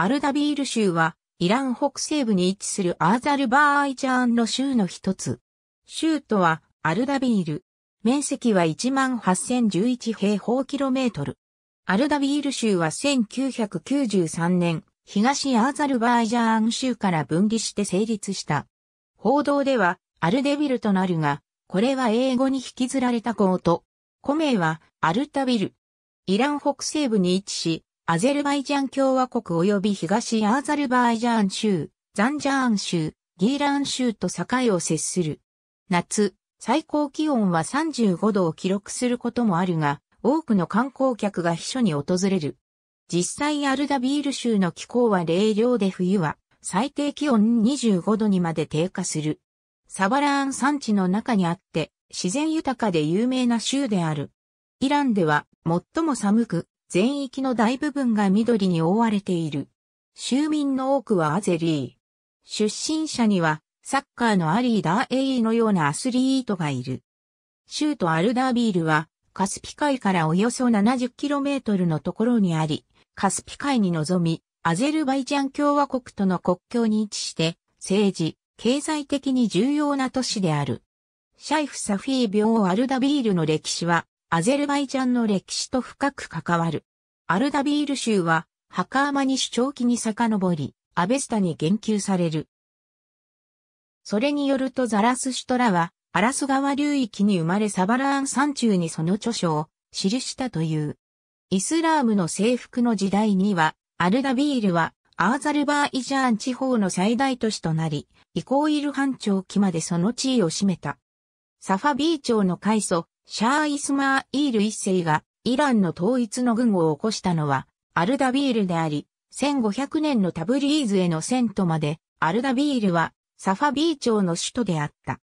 アルダビール州は、イラン北西部に位置するアーザルバーイジャーンの州の一つ。州都はアルダビール。面積は18,011平方キロメートル。アルダビール州は1993年、東アーザルバイジャーン州から分離して成立した。報道では、アルデビルとなるが、これは英語に引きずられた語と、古名はアルタビル。イラン北西部に位置し、アゼルバイジャン共和国及び東アーザルバイジャン州、ザンジャーン州、ギーラン州と境を接する。夏、最高気温は35度を記録することもあるが、多くの観光客が秘書に訪れる。実際アルダビール州の気候は冷涼で冬は最低気温25度にまで低下する。サバラーン山地の中にあって自然豊かで有名な州である。イランでは最も寒く全域の大部分が緑に覆われている。州民の多くはアゼリー。出身者には、サッカーのアリーダーエイのようなアスリートがいる。州都アルダービールは、カスピ海からおよそ 70km のところにあり、カスピ海に臨み、アゼルバイジャン共和国との国境に位置して、政治、経済的に重要な都市である。シャイフ・サフィー病アルダビールの歴史は、アゼルバイジャンの歴史と深く関わる。アルダビール州は、ハカーマニシ長期に遡り、アベスタに言及される。それによるとザラスシュトラは、アラス川流域に生まれサバラーン山中にその著書を記したという。イスラームの征服の時代には、アルダビールはアーザルバーイジャーン地方の最大都市となり、イコーイル半長期までその地位を占めた。サファビー町の開祖、シャー・イスマー・イール一世がイランの統一の軍を起こしたのは、アルダビールであり、1500年のタブリーズへの遷都まで、アルダビールは、サファビー朝の首都であった。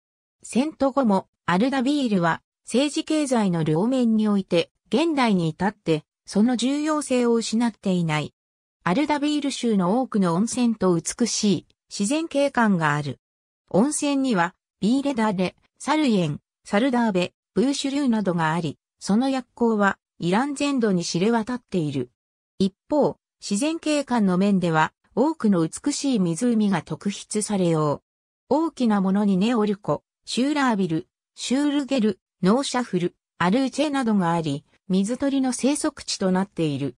戦闘後も、アルダビールは、政治経済の両面において、現代に至って、その重要性を失っていない。アルダビール州の多くの温泉と美しい自然景観がある。温泉には、ビーレダーレ、サルエン、サルダーベ、ブーシュリューなどがあり、その薬効はイラン全土に知れ渡っている。一方、自然景観の面では、多くの美しい湖が特筆されよう。大きなものにネオルコ、シューラービル、シュールゲル、ノーシャフル、アルーチェなどがあり、水鳥の生息地となっている。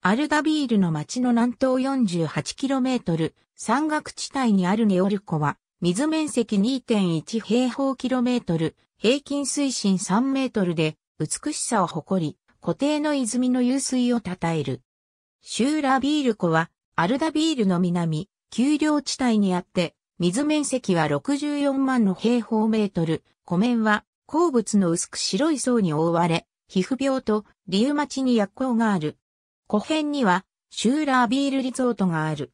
アルダビールの町の南東 48km、山岳地帯にあるネオルコは、水面積2.1平方キロメートル、平均水深3メートルで、美しさを誇り、湖底の泉の湧水を称える。シューラビール湖は、アルダビールの南、丘陵地帯にあって、水面積は64万の平方メートル、湖面は鉱物の薄く白い層に覆われ、皮膚病とリウマチに薬効がある。湖辺には、シューラービールリゾートがある。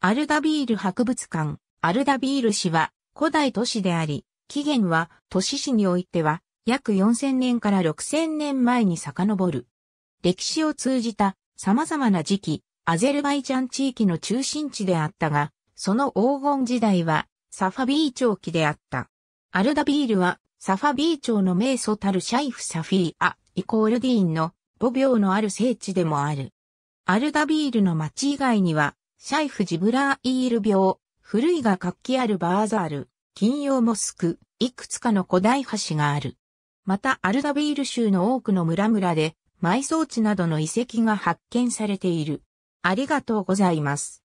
アルダビール博物館、アルダビール市は古代都市であり、起源は都市市においては約4000年から6000年前に遡る。歴史を通じた様々な時期、アゼルバイジャン地域の中心地であったが、その黄金時代はサファビー朝期であった。アルダビールはサファビー朝の名祖たるシャイフ・サフィーア、イコールディーンの母病のある聖地でもある。アルダビールの町以外には、シャイフ・ジブラーイール病、古いが活気あるバーザール、金曜モスク、いくつかの古代橋がある。またアルダビール州の多くの村々で埋葬地などの遺跡が発見されている。ありがとうございます。